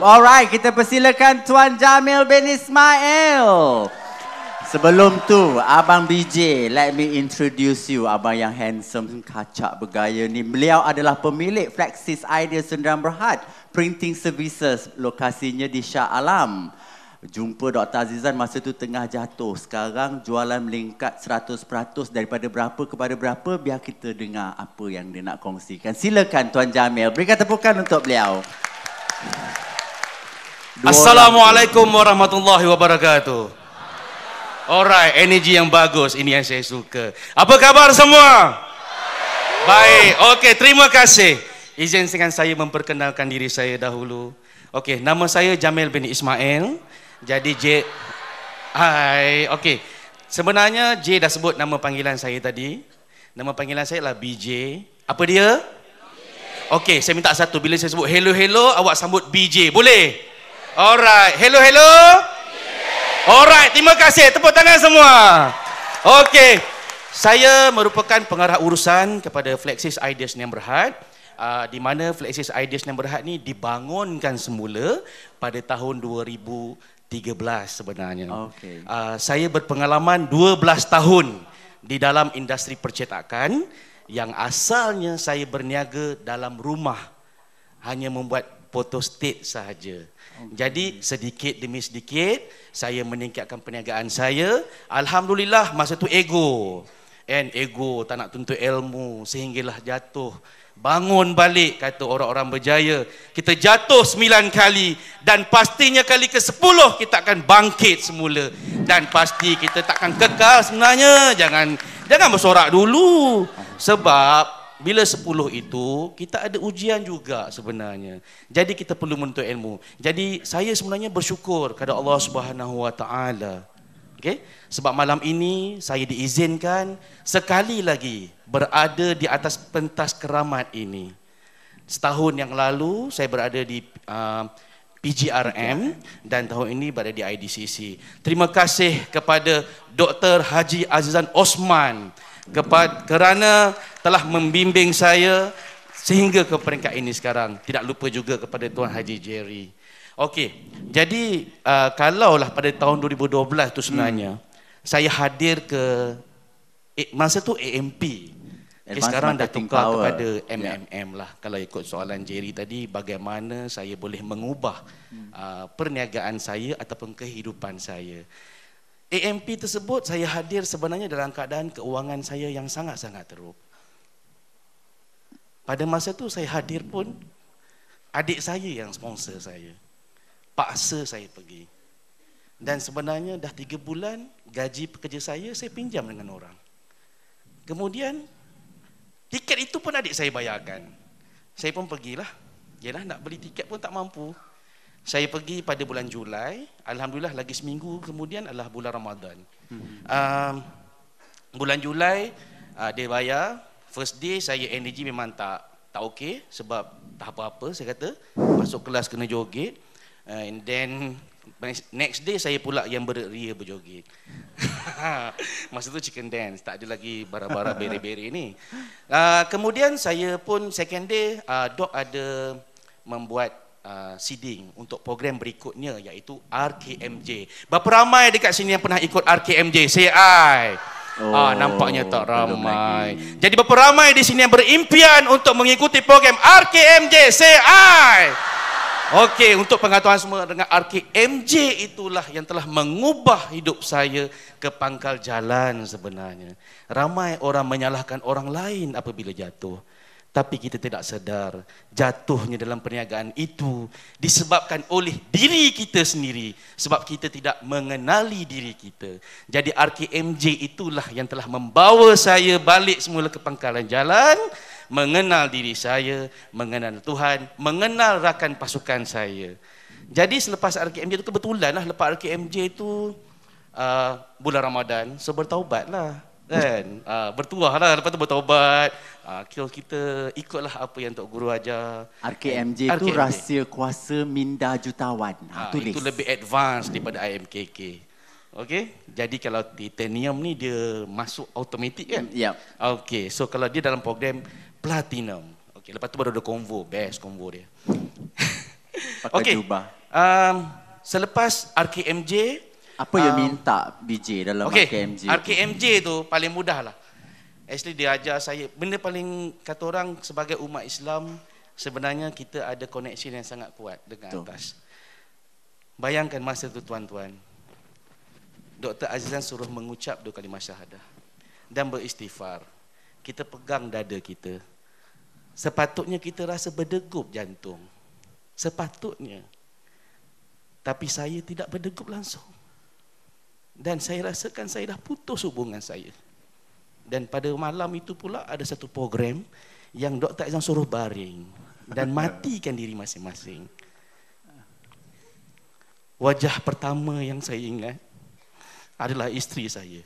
Alright, kita persilakan Tuan Jamil bin Ismail. Sebelum tu, Abang BJ, let me introduce you. Abang yang handsome, kacak bergaya ni. Beliau adalah pemilik Flexis Idea Sundaran Berhad. Printing Services, lokasinya di Shah Alam. Jumpa Dr. Azizan masa tu tengah jatuh. Sekarang jualan meningkat 100% daripada berapa kepada berapa. Biar kita dengar apa yang dia nak kongsikan. Silakan Tuan Jamil, berikan tepukan untuk beliau. Thank you. Assalamualaikum warahmatullahi wabarakatuh. Alright, energy yang bagus ini yang saya suka. Apa khabar semua? Baik. Okey, terima kasih. Izin dengan saya memperkenalkan diri saya dahulu. Okey, nama saya Jamil bin Ismail. Jadi J Hai. Okey. Sebenarnya J dah sebut nama panggilan saya tadi. Nama panggilan saya ialah BJ. Apa dia? Okey, saya minta satu bila saya sebut hello hello awak sambut BJ. Boleh. Alright, hello hello. Alright, terima kasih. Tepuk tangan semua. Okay, saya merupakan pengarah urusan kepada Flexis Ideas yang berhad. Uh, di mana Flexis Ideas yang berhad ni dibangunkan semula pada tahun 2013 sebenarnya. Okay. Uh, ah, saya berpengalaman 12 tahun di dalam industri percetakan yang asalnya saya berniaga dalam rumah hanya membuat foto state sahaja. Okay. Jadi sedikit demi sedikit saya meningkatkan perniagaan saya. Alhamdulillah masa tu ego. And ego tak nak tuntut ilmu sehinggalah jatuh. Bangun balik kata orang-orang berjaya. Kita jatuh sembilan kali dan pastinya kali ke sepuluh kita akan bangkit semula. Dan pasti kita takkan kekal sebenarnya. Jangan jangan bersorak dulu. Ah. Sebab bila sepuluh itu kita ada ujian juga sebenarnya. Jadi kita perlu menuntut ilmu. Jadi saya sebenarnya bersyukur kepada Allah Subhanahu Wa Taala. Okey? Sebab malam ini saya diizinkan sekali lagi berada di atas pentas keramat ini. Setahun yang lalu saya berada di uh, PGRM dan tahun ini berada di IDCC. Terima kasih kepada Dr. Haji Azizan Osman kepada kerana telah membimbing saya sehingga ke peringkat ini sekarang. Tidak lupa juga kepada Tuan Haji Jerry. Okey, jadi uh, kalaulah pada tahun 2012 tu sebenarnya hmm. saya hadir ke eh, masa tu AMP. Okay, eh, sekarang dah tukar power. kepada MMM lah. Kalau ikut soalan Jerry tadi, bagaimana saya boleh mengubah hmm. uh, perniagaan saya ataupun kehidupan saya. AMP tersebut saya hadir sebenarnya dalam keadaan keuangan saya yang sangat-sangat teruk. Pada masa tu saya hadir pun adik saya yang sponsor saya. Paksa saya pergi. Dan sebenarnya dah 3 bulan gaji pekerja saya saya pinjam dengan orang. Kemudian tiket itu pun adik saya bayarkan. Saya pun pergilah. Yalah nak beli tiket pun tak mampu. Saya pergi pada bulan Julai, alhamdulillah lagi seminggu kemudian adalah bulan Ramadan. Um, bulan Julai uh, dia bayar First day saya energy memang tak tak okey sebab tak apa-apa saya kata masuk kelas kena joget eh, and then next day saya pula yang beria berjoget. Masa tu chicken dance, tak ada lagi bara-bara beri-beri ni. Uh, kemudian saya pun second day uh, ah, dok ada membuat uh, seeding untuk program berikutnya iaitu RKMJ. Berapa ramai dekat sini yang pernah ikut RKMJ? Say I. Oh, ah, nampaknya tak ramai. Jadi berapa ramai di sini yang berimpian untuk mengikuti program RKMJ CI? Okey, untuk pengetahuan semua dengan RKMJ itulah yang telah mengubah hidup saya ke pangkal jalan sebenarnya. Ramai orang menyalahkan orang lain apabila jatuh tapi kita tidak sedar jatuhnya dalam perniagaan itu disebabkan oleh diri kita sendiri sebab kita tidak mengenali diri kita jadi RKMJ itulah yang telah membawa saya balik semula ke pangkalan jalan mengenal diri saya mengenal Tuhan mengenal rakan pasukan saya jadi selepas RKMJ itu kebetulan lah lepas RKMJ itu uh, bulan Ramadan so bertaubatlah so, kan uh, ah, bertuah lah lepas tu bertobat uh, ah, kita, kita ikutlah apa yang Tok Guru ajar RKMJ And, tu RKMJ. rahsia kuasa minda jutawan uh, tulis. itu lebih advance daripada IMKK Okay, jadi kalau titanium ni dia masuk automatik kan? Ya. Yep. Okey, so kalau dia dalam program platinum. okay, lepas tu baru ada convo, best convo dia. Pakai okay. jubah. Um, selepas RKMJ, apa um, yang minta BJ dalam okay. RKMJ? RKMJ tu paling mudah lah. Actually dia ajar saya, benda paling kata orang sebagai umat Islam, sebenarnya kita ada koneksi yang sangat kuat dengan Tuh. atas. Bayangkan masa tu tuan-tuan, Dr. Azizan suruh mengucap dua kali syahadah dan beristighfar. Kita pegang dada kita. Sepatutnya kita rasa berdegup jantung. Sepatutnya. Tapi saya tidak berdegup langsung dan saya rasakan saya dah putus hubungan saya dan pada malam itu pula ada satu program yang Dr. Azam suruh baring dan matikan diri masing-masing. Wajah pertama yang saya ingat adalah isteri saya.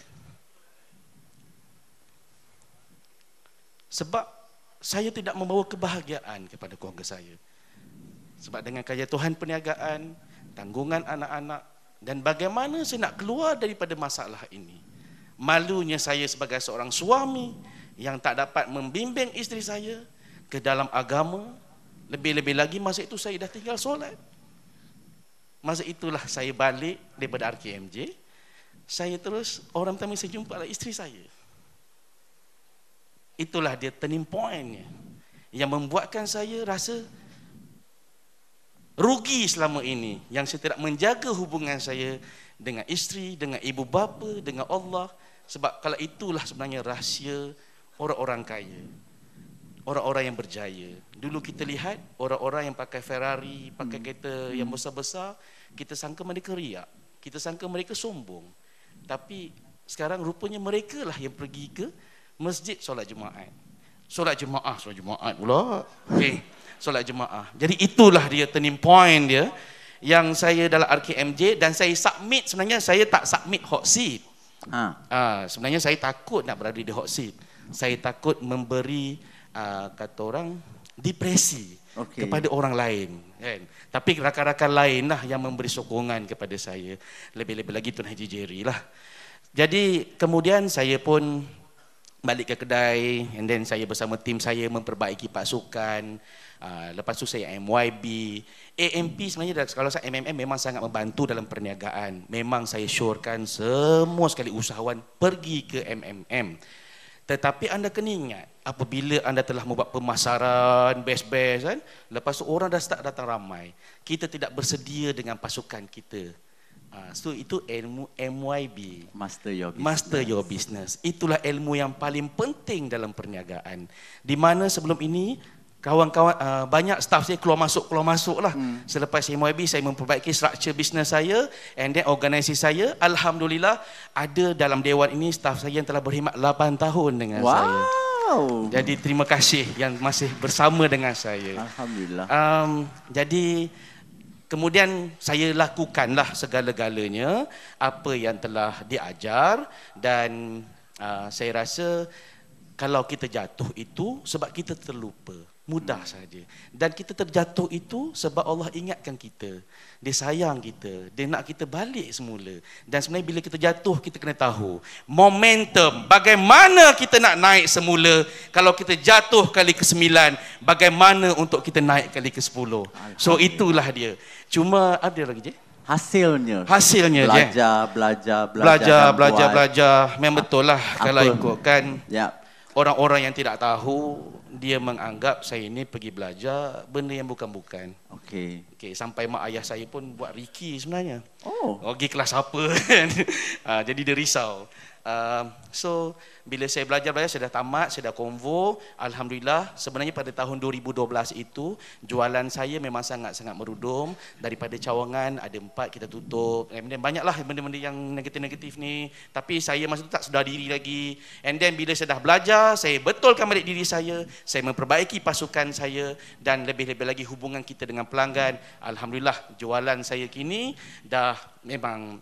Sebab saya tidak membawa kebahagiaan kepada keluarga saya. Sebab dengan kaya Tuhan perniagaan, tanggungan anak-anak, dan bagaimana saya nak keluar daripada masalah ini? Malunya saya sebagai seorang suami yang tak dapat membimbing isteri saya ke dalam agama. Lebih-lebih lagi masa itu saya dah tinggal solat. Masa itulah saya balik daripada RKMJ. Saya terus orang pertama saya jumpa adalah isteri saya. Itulah dia turning pointnya yang membuatkan saya rasa rugi selama ini yang saya tidak menjaga hubungan saya dengan isteri, dengan ibu bapa, dengan Allah sebab kalau itulah sebenarnya rahsia orang-orang kaya. Orang-orang yang berjaya. Dulu kita lihat orang-orang yang pakai Ferrari, pakai hmm. kereta yang hmm. besar-besar, kita sangka mereka riak. Kita sangka mereka sombong. Tapi sekarang rupanya mereka lah yang pergi ke masjid solat jemaat. Solat jemaah, solat jemaat pula. Okay solat jemaah. Jadi itulah dia turning point dia yang saya dalam RKMJ dan saya submit sebenarnya saya tak submit hot seat. Ha. Ha, sebenarnya saya takut nak berada di hot seat. Saya takut memberi uh, kata orang depresi okay. kepada orang lain. Kan? Tapi rakan-rakan lain lah yang memberi sokongan kepada saya. Lebih-lebih lagi Tun Haji Jerry lah. Jadi kemudian saya pun balik ke kedai and then saya bersama tim saya memperbaiki pasukan Ah, lepas tu saya MYB. AMP sebenarnya kalau saya MMM memang sangat membantu dalam perniagaan. Memang saya syorkan semua sekali usahawan pergi ke MMM. Tetapi anda kena ingat apabila anda telah membuat pemasaran best-best kan, lepas tu orang dah start datang ramai. Kita tidak bersedia dengan pasukan kita. Ah, so itu ilmu MYB. Master your business. Master your business. Itulah ilmu yang paling penting dalam perniagaan. Di mana sebelum ini kawan-kawan uh, banyak staff saya keluar masuk keluar masuk lah hmm. selepas saya MYB saya memperbaiki struktur bisnes saya and then organisasi saya Alhamdulillah ada dalam dewan ini staff saya yang telah berkhidmat 8 tahun dengan wow. saya jadi terima kasih yang masih bersama dengan saya Alhamdulillah um, jadi kemudian saya lakukanlah segala-galanya apa yang telah diajar dan uh, saya rasa kalau kita jatuh itu sebab kita terlupa mudah saja dan kita terjatuh itu sebab Allah ingatkan kita dia sayang kita dia nak kita balik semula dan sebenarnya bila kita jatuh kita kena tahu momentum bagaimana kita nak naik semula kalau kita jatuh kali ke-9 bagaimana untuk kita naik kali ke-10 so itulah dia cuma ada lagi je hasilnya hasilnya belajar je. belajar belajar belajar belajar, belajar memang betul lah kalau ikutkan ya. orang-orang yang tidak tahu dia menganggap saya ini pergi belajar benda yang bukan-bukan. Okey. Okey, sampai mak ayah saya pun buat riki sebenarnya. Oh. oh. Pergi kelas apa kan? uh, jadi dia risau. Uh, so bila saya belajar belajar saya dah tamat, saya dah konvo, alhamdulillah sebenarnya pada tahun 2012 itu jualan saya memang sangat-sangat merudum daripada cawangan ada empat kita tutup. And banyaklah benda-benda yang negatif-negatif ni, tapi saya masa tu tak sedar diri lagi. And then bila saya dah belajar, saya betulkan balik diri saya, saya memperbaiki pasukan saya dan lebih-lebih lagi hubungan kita dengan pelanggan. Alhamdulillah jualan saya kini dah memang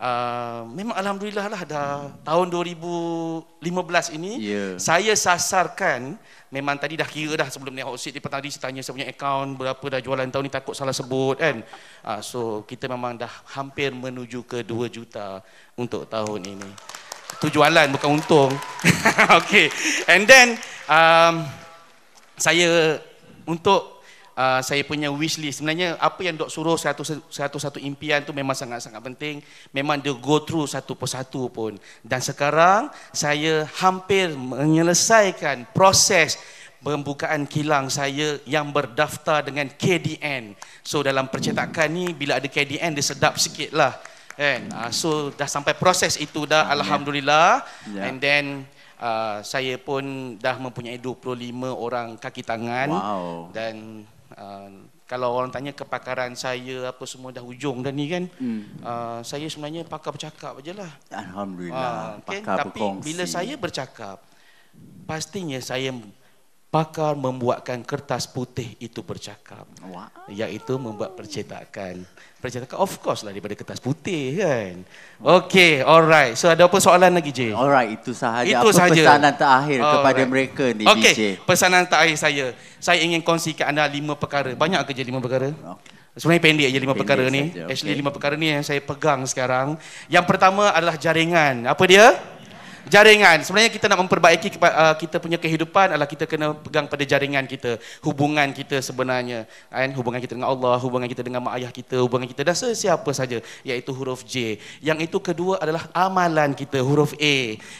Uh, memang alhamdulillah lah dah tahun 2015 ini yeah. saya sasarkan memang tadi dah kira dah sebelum ni outsit ni tadi saya tanya saya punya account berapa dah jualan tahun ni takut salah sebut kan uh, so kita memang dah hampir menuju ke 2 juta untuk tahun ini tu jualan bukan untung okay and then um, saya untuk uh, saya punya wish list sebenarnya apa yang dok suruh satu satu satu impian tu memang sangat-sangat penting memang dia go through satu persatu pun dan sekarang saya hampir menyelesaikan proses pembukaan kilang saya yang berdaftar dengan KDN. So dalam percetakan ni bila ada KDN dia sedap sikit lah. And, uh, so dah sampai proses itu dah yeah. Alhamdulillah. Yeah. And then Ah, saya pun dah mempunyai 25 orang kaki tangan wow. dan uh, kalau orang tanya kepakaran saya apa semua dah hujung dah ni kan hmm. uh, saya sebenarnya pakar bercakap sajalah alhamdulillah uh, okay? pakar tapi berkongsi tapi bila saya bercakap pastinya saya pakar membuatkan kertas putih itu bercakap. Wow. Iaitu membuat percetakan. Percetakan of course lah daripada kertas putih kan. Okay, alright. So ada apa soalan lagi Jay? Alright, itu sahaja. Itu apa sahaja. pesanan terakhir alright. kepada mereka ni okay. DJ? Okay, pesanan terakhir saya. Saya ingin kongsi anda lima perkara. Banyak ke je lima perkara? Okay. Sebenarnya pendek je lima perkara ni. Actually lima perkara ni yang saya pegang sekarang. Yang pertama adalah jaringan. Apa dia? jaringan. Sebenarnya kita nak memperbaiki uh, kita punya kehidupan adalah kita kena pegang pada jaringan kita, hubungan kita sebenarnya. Kan? Hubungan kita dengan Allah, hubungan kita dengan mak ayah kita, hubungan kita dengan sesiapa saja, iaitu huruf J. Yang itu kedua adalah amalan kita, huruf A,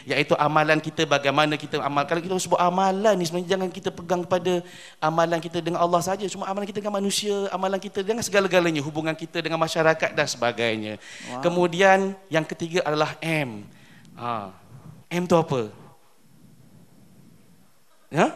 iaitu amalan kita bagaimana kita amal. Kalau kita sebut amalan ni sebenarnya jangan kita pegang pada amalan kita dengan Allah saja, cuma amalan kita dengan manusia, amalan kita dengan segala-galanya, hubungan kita dengan masyarakat dan sebagainya. Wow. Kemudian yang ketiga adalah M. Ha. M tu apa? Ya?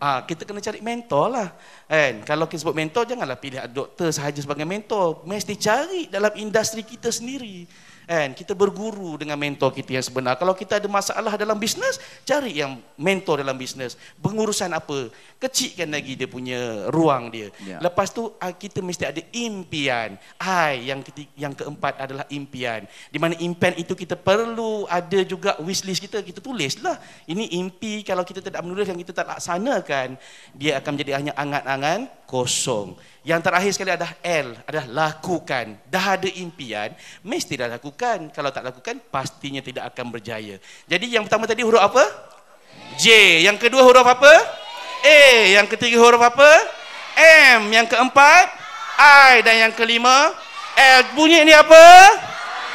Ah, ha, kita kena cari mentor lah. Kan? Kalau kita sebut mentor, janganlah pilih doktor sahaja sebagai mentor. Mesti cari dalam industri kita sendiri. And kita berguru dengan mentor kita yang sebenar. Kalau kita ada masalah dalam bisnes, cari yang mentor dalam bisnes. Pengurusan apa? Kecilkan lagi dia punya ruang dia. Yeah. Lepas tu ah, kita mesti ada impian. Hai yang ketiga, yang keempat adalah impian. Di mana impian itu kita perlu ada juga wish list kita kita tulislah. Ini impi kalau kita tidak menulis yang kita tak laksanakan, dia akan menjadi hanya angan-angan kosong. Yang terakhir sekali adalah L, adalah lakukan. Dah ada impian, mesti dah lakukan lakukan. Kalau tak lakukan, pastinya tidak akan berjaya. Jadi yang pertama tadi huruf apa? J. Yang kedua huruf apa? A. Yang ketiga huruf apa? M. Yang keempat? I. Dan yang kelima? L. Bunyi ini apa?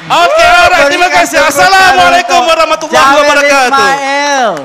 Okey, alright. Terima kasih. Assalamualaikum warahmatullahi wabarakatuh.